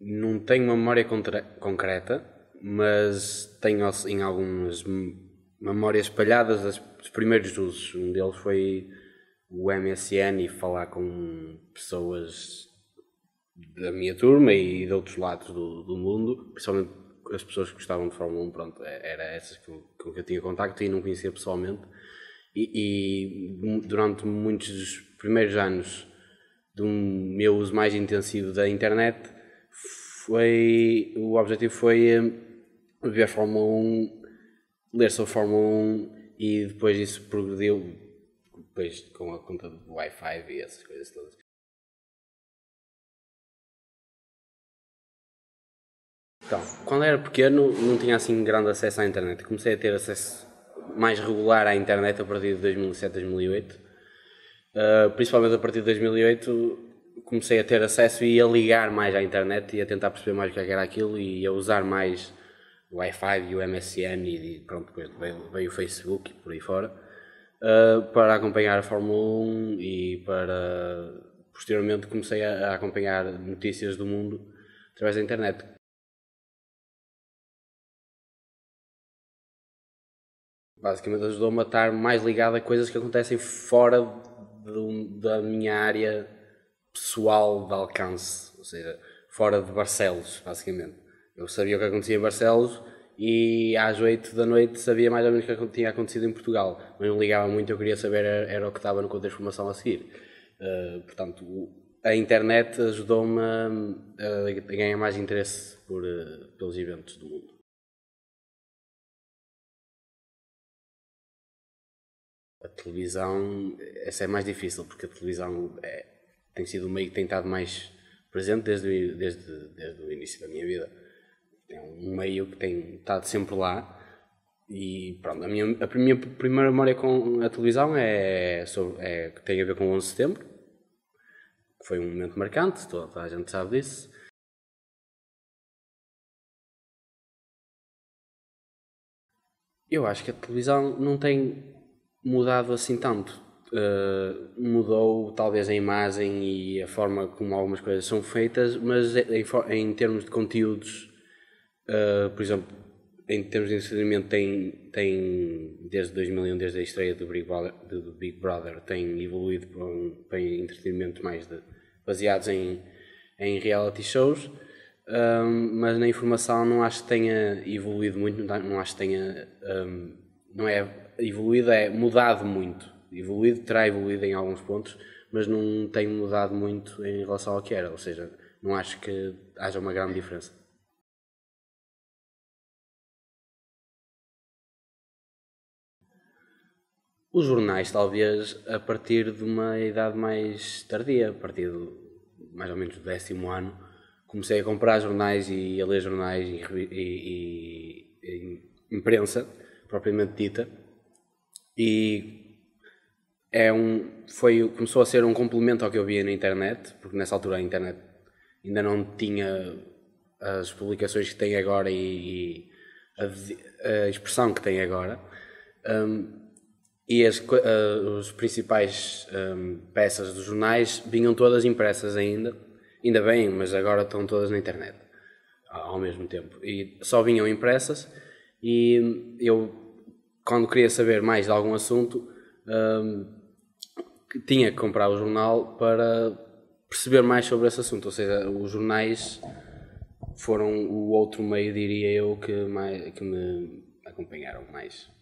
Não tenho uma memória concreta, mas tenho em algumas memórias espalhadas os primeiros usos. Um deles foi o MSN e falar com pessoas da minha turma e de outros lados do, do mundo, principalmente as pessoas que gostavam de Fórmula 1, pronto, é, era essas com que, que eu tinha contacto e não conhecia pessoalmente. E, e durante muitos dos primeiros anos do meu uso mais intensivo da internet, foi. O objetivo foi eh, ver a Fórmula 1, ler sobre a Fórmula 1 e depois isso progrediu depois com a conta do Wi-Fi e essas coisas todas. Então, quando era pequeno não tinha assim grande acesso à internet. Comecei a ter acesso mais regular à internet a partir de 2007, 2008. Uh, principalmente a partir de 2008 comecei a ter acesso e a ligar mais à internet e a tentar perceber mais o que é era aquilo e a usar mais o Wi-Fi e o MSN e, pronto, veio, veio o Facebook e por aí fora uh, para acompanhar a Fórmula 1 e para posteriormente comecei a, a acompanhar notícias do mundo através da internet. Basicamente ajudou-me a estar mais ligado a coisas que acontecem fora do, da minha área pessoal de alcance, ou seja, fora de Barcelos, basicamente. Eu sabia o que acontecia em Barcelos e às 8 da noite sabia mais ou menos o que tinha acontecido em Portugal, mas não ligava muito, eu queria saber era, o que estava no contexto de formação a seguir. Uh, portanto, a internet ajudou-me a, ganhar mais interesse por, eh, pelos eventos do mundo. A televisão, essa é mais difícil, porque a televisão é, tem sido o meio que tem estado mais presente desde, desde, desde o início da minha vida. É um meio que tem estado sempre lá. E pronto, a minha, a minha primeira memória com a televisão é, sobre, é que tem a ver com o 11 de setembro. Foi um momento marcante, toda, toda a gente sabe disso. Eu acho que a televisão não tem mudado assim tanto. Uh, mudou talvez a imagem e a forma como algumas coisas são feitas, mas é, em, em termos de conteúdos, uh, por exemplo, em termos de entretenimento, tem, tem desde 2001, desde a estreia do Big Brother, do Big Brother tem evoluído para, um, para entretenimento mais de, baseados em, em reality shows. Um, ehm, mas na informação não acho que tenha evoluído muito, não acho que tenha. Um, ehm, não é evoluído, é mudado muito evoluído, terá evoluído em alguns pontos, mas não tem mudado muito em relação ao que era, ou seja, não acho que haja uma grande diferença. Os jornais, talvez, a partir de uma idade mais tardia, a partir de, mais ou menos do décimo ano, comecei a comprar jornais e a ler jornais e, e, e imprensa, propriamente dita, e é um, foi, começou a ser um complemento ao que eu via na internet, porque nessa altura a internet ainda não tinha as publicações que tem agora e, e a, a, expressão que tem agora. Um, e as uh, os principais um, peças dos jornais vinham todas impressas ainda, ainda bem, mas agora estão todas na internet ao mesmo tempo. E só vinham impressas e eu, quando queria saber mais de algum assunto, um, que tinha que comprar o jornal para perceber mais sobre esse assunto. Ou seja, os jornais foram o outro meio, diria eu, que, mais, que me acompanharam mais.